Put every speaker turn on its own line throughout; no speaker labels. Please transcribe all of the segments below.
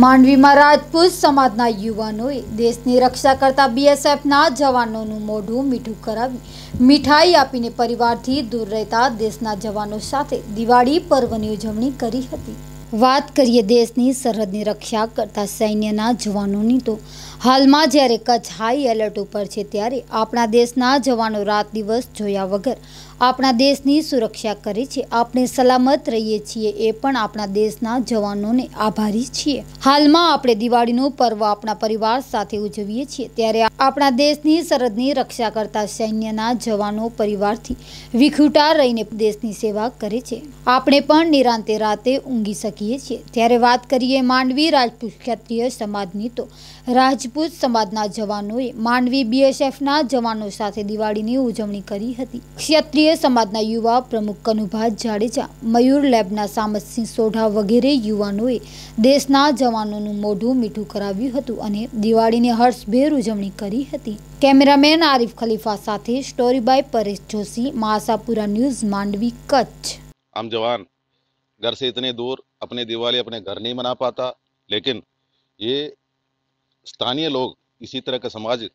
માંડવીમાં રાજપૂત સમાજના યુવાનોએ દેશની રક્ષા કરતા બીએસએફના જવાનોનું મોઢું મીઠું કરાવી મીઠાઈ આપીને પરિવારથી દૂર રહેતા દેશના જવાનો સાથે દિવાળી પર્વની ઉજવણી કરી હતી વાત કરીએ દેશની સરહદની રક્ષા કરતા સૈન્યના જવાનોની તો હાલમાં જ્યારે કચ્છ હાઈ એલર્ટ ઉપર છે ત્યારે આપણા દેશના જવાનો રાત દિવસ જોયા વગર આપણા દેશની સુરક્ષા કરે છે આપણે સલામત રહીએ છીએ એ પણ આપણા દેશના જવાનોને આભારી છીએ હાલમાં આપણે દિવાળીનું પર્વ આપણા પરિવાર સાથે ઉજવીએ છીએ ત્યારે આપણા દેશની સરહદની રક્ષા કરતા સૈન્યના જવાનો પરિવારથી વિખુટા રહીને દેશની સેવા કરે છે આપણે પણ નિરાંતે રાતે ઊંઘી શકીએ શકીએ છીએ ત્યારે વાત કરીએ માંડવી રાજપૂત ક્ષત્રિય સમાજની તો રાજપૂત સમાજના જવાનોએ માંડવી બીએસએફના જવાનો સાથે દિવાળીની ઉજવણી કરી હતી ક્ષત્રિય સમાજના યુવા પ્રમુખ કનુભા જાડેજા મયુર લેબના સામતસિંહ સોઢા વગેરે યુવાનોએ દેશના જવાનોનું મોઢું મીઠું કરાવ્યું હતું અને દિવાળીની હર્ષભેર ઉજવણી કરી હતી કેમેરામેન આરિફ ખલીફા સાથે સ્ટોરી બાય પરેશ જોશી માસાપુરા ન્યૂઝ માંડવી કચ્છ
हम जवान घर से इतने दूर अपने दिवाली अपने घर नहीं मना पाता लेकिन ये स्थानीय लोग इसी तरह का समाज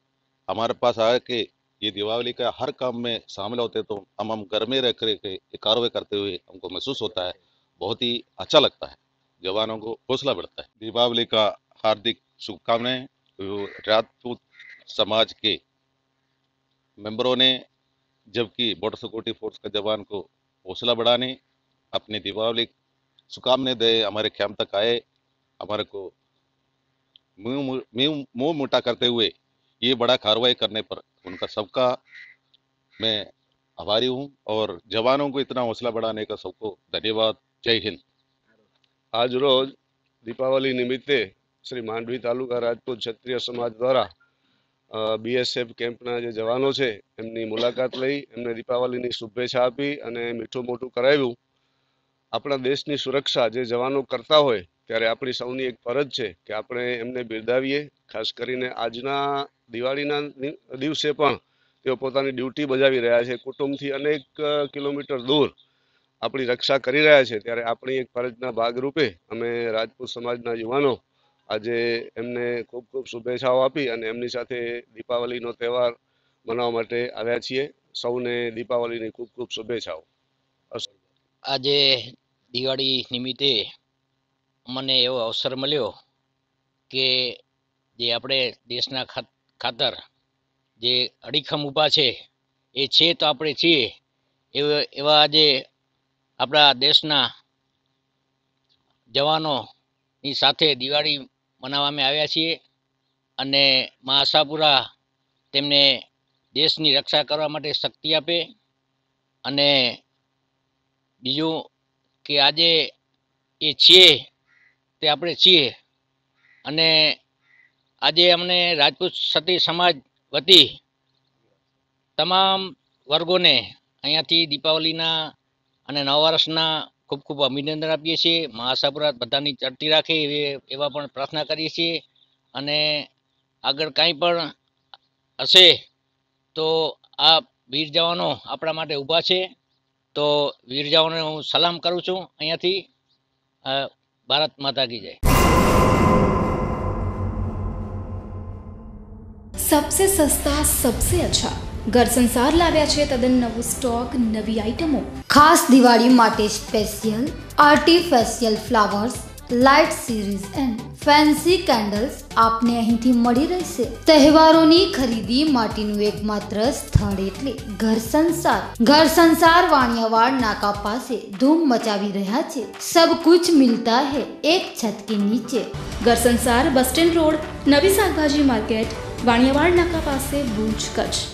हमारे पास आया कि ये दिवाली का हर काम में शामिल होते तो हम हम घर में रह कर कार्रवाई करते हुए हमको महसूस होता है बहुत ही अच्छा लगता है जवानों को हौसला बढ़ता है दीपावली का हार्दिक शुभकामनाएं राजपूत समाज के मेंबरों ने जबकि बॉर्डर सिक्योरिटी फोर्स का जवान को हौसला बढ़ाने अपनी दीपावली సుకామ్నే దే हमारे कैंप तक आए हमारे को मुंह मुंह मोटा करते हुए ये बड़ा कार्रवाई करने पर उनका सबका मैं आभारी हूँ और जवानों को इतना हौसला
बढ़ाने का सबको
ધન્યવાદ જય હિન્દ
આજ રોજ દીપાવલી નિમિત્તે શ્રી માંડવી તાલુકા રાજપૂત ક્ષત્રિય સમાજ દ્વારા બીએસએફ કેમ્પના જે જવાનો છે એમની મુલાકાત લઈ એમને દીપાવલીની શુભેચ્છા આપી અને મીઠું મોટું કરાવ્યું આપણા દેશની સુરક્ષા જે જવાનો કરતા હોય ત્યારે આપણી સૌની એક ફરજ છે કે આપણે એમને બિરદાવીએ ખાસ કરીને આજના દિવાળીના દિવસે પણ તેઓ પોતાની ડ્યુટી બજાવી રહ્યા છે કુટુંબથી અનેક કિલોમીટર દૂર આપણી રક્ષા કરી રહ્યા છે ત્યારે આપણી એક ફરજના ભાગરૂપે અમે રાજપૂત સમાજના યુવાનો આજે એમને ખૂબ ખૂબ શુભેચ્છાઓ આપી અને એમની સાથે દીપાવલીનો તહેવાર મનાવવા માટે આવ્યા છીએ સૌને દીપાવલીની ખૂબ ખૂબ શુભેચ્છાઓ
આજે દિવાળી નિમિત્તે મને એવો અવસર મળ્યો કે જે આપણે દેશના ખાતર જે અડીખમ ઊભા છે એ છે તો આપણે છીએ એવા એવા આજે આપણા દેશના જવાનોની સાથે દિવાળી મનાવવામાં આવ્યા છીએ અને મા આશાપુરા તેમને દેશની રક્ષા કરવા માટે શક્તિ આપે અને બીજું કે આજે એ છીએ તે આપણે છીએ અને આજે અમને રાજપૂત સતી સમાજ વતી તમામ વર્ગોને અહીંયાથી દીપાવલીના અને નવા વર્ષના ખૂબ ખૂબ અભિનંદન આપીએ છીએ મહાસપરાત બધાની ચડતી રાખે એવી એવા પણ પ્રાર્થના કરીએ છીએ અને આગળ કાંઈ પણ હશે તો આ વીર જવાનો આપણા માટે ઊભા છે તો વીરજાઓને હું સલામ કરું છું અહીંયાથી ભારત માતા કી જય
સબસે સસ્તા સબસે અચ્છા ઘર સંસાર લાવ્યા છે તદ્દન નવું સ્ટોક નવી આઇટમો ખાસ દિવાળી માટે special artificial flowers light series and fancy candles આપને અહીંથી મળી રહેશે તહેવારોની ખરીદી માટેનું એકમાત્ર સ્થળ એટલે ઘર સંસાર ઘર સંસાર વાણિયાવાડ નાકા પાસે ધૂમ મચાવી રહ્યા છે સબ કુછ મિલતા હે એક છત કે નીચે ઘર સંસાર બસ સ્ટેન્ડ રોડ નવી શાકભાજી માર્કેટ વાણિયાવાડ નાકા પાસે ભુજ કચ્છ